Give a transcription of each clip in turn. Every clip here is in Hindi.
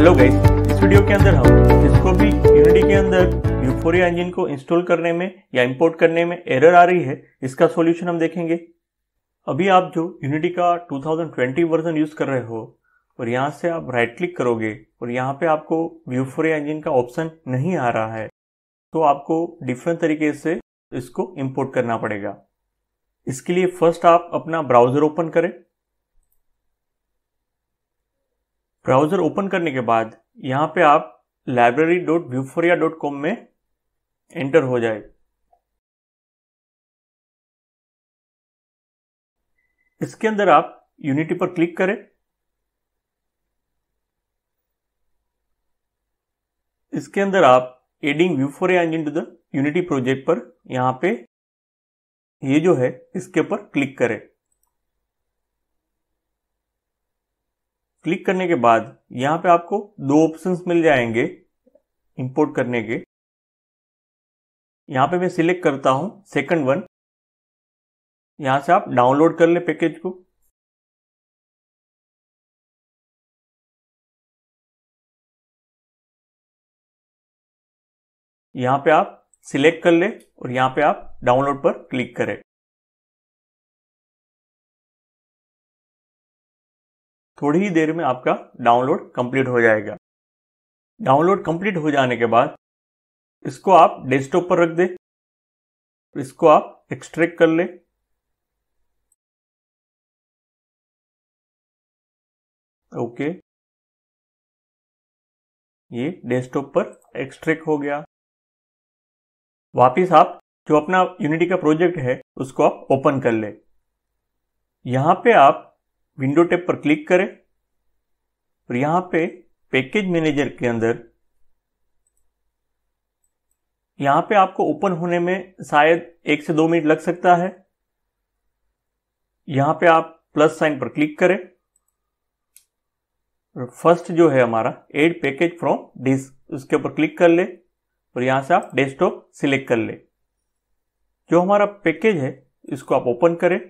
हेलो गाइस इस वीडियो के अंदर हम जिसको भी यूनिटी के अंदर यूफोरिया इंजन को इंस्टॉल करने में या इंपोर्ट करने में एरर आ रही है इसका सॉल्यूशन हम देखेंगे अभी आप जो यूनिटी का 2020 वर्जन यूज कर रहे हो और यहाँ से आप राइट क्लिक करोगे और यहाँ पे आपको यूफोरिया इंजन का ऑप्शन नहीं आ रहा है तो आपको डिफरेंट तरीके से इसको इम्पोर्ट करना पड़ेगा इसके लिए फर्स्ट आप अपना ब्राउजर ओपन करें ब्राउज़र ओपन करने के बाद यहाँ पे आप library dot Vuforia dot com में एंटर हो जाए इसके अंदर आप यूनिटी पर क्लिक करें इसके अंदर आप adding Vuforia engine to the Unity project पर यहां पे ये जो है इसके ऊपर क्लिक करें क्लिक करने के बाद यहां पे आपको दो ऑप्शंस मिल जाएंगे इंपोर्ट करने के यहां पे मैं सिलेक्ट करता हूं सेकंड वन यहां से आप डाउनलोड कर ले पैकेज को यहां पे आप सिलेक्ट कर ले और यहां पे आप डाउनलोड पर क्लिक करें थोड़ी ही देर में आपका डाउनलोड कंप्लीट हो जाएगा डाउनलोड कंप्लीट हो जाने के बाद इसको आप डेस्कटॉप पर रख दे इसको आप एक्सट्रैक्ट कर ले ओके ये डेस्कटॉप पर एक्सट्रैक्ट हो गया वापिस आप जो अपना यूनिटी का प्रोजेक्ट है उसको आप ओपन कर ले यहां पे आप विंडो टैब पर क्लिक करें और यहां पे पैकेज मैनेजर के अंदर यहां पे आपको ओपन होने में शायद एक से दो मिनट लग सकता है यहां पे आप प्लस साइन पर क्लिक करें और फर्स्ट जो है हमारा एड पैकेज फ्रॉम डिस्क उसके ऊपर क्लिक कर ले और यहां से आप डेस्कटॉप सिलेक्ट कर ले जो हमारा पैकेज है इसको आप ओपन करें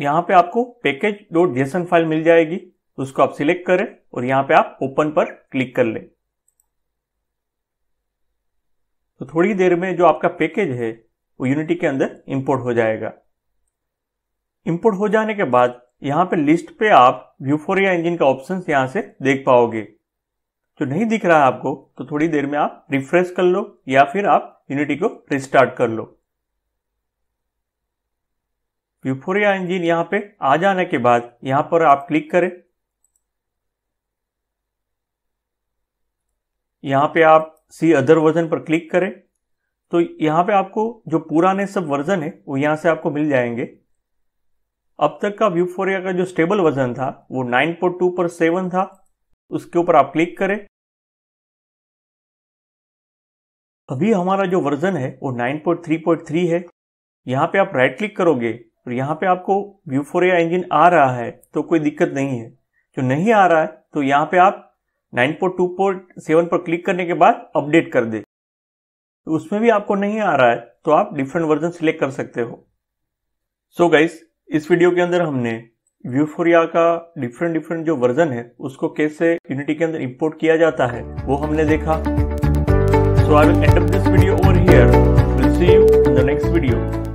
यहाँ पे आपको पैकेज डॉट जेसन फाइल मिल जाएगी उसको आप सिलेक्ट करें और यहाँ पे आप ओपन पर क्लिक कर लें तो थोड़ी देर में जो आपका पैकेज है वो यूनिटी के अंदर इंपोर्ट हो जाएगा इंपोर्ट हो जाने के बाद यहाँ पे लिस्ट पे आप व्यूफोरिया इंजिन का ऑप्शन यहां से देख पाओगे जो नहीं दिख रहा है आपको तो थोड़ी देर में आप रिफ्रेश कर लो या फिर आप यूनिटी को रिस्टार्ट कर लो यूफोरिया इंजिन यहाँ पे आ जाने के बाद यहाँ पर आप क्लिक करें यहाँ पे आप सी अदर वर्जन पर क्लिक करें तो यहाँ पे आपको जो पुराने सब वर्जन है वो यहाँ से आपको मिल जाएंगे अब तक का व्यूफोरिया का जो स्टेबल वर्जन था वो 9.2 पर 7 था उसके ऊपर आप क्लिक करें अभी हमारा जो वर्जन है वो 9.3.3 है यहाँ पे आप राइट क्लिक करोगे और यहाँ पे आपको व्यू फोरिया इंजन आ रहा है तो कोई दिक्कत नहीं है जो नहीं आ रहा है तो यहाँ पे आप nine port to port seven पर क्लिक करने के बाद अपडेट कर दे तो उसमें भी आपको नहीं आ रहा है तो आप डिफरेंट वर्जन सिलेक्ट कर सकते हो सो so गाइस इस वीडियो के अंदर हमने व्यूफोरिया का डिफरेंट डिफरेंट जो वर्जन है उसको कैसे यूनिटी के अंदर इम्पोर्ट किया जाता है वो हमने देखा so I will end up this video over here will see you in the next video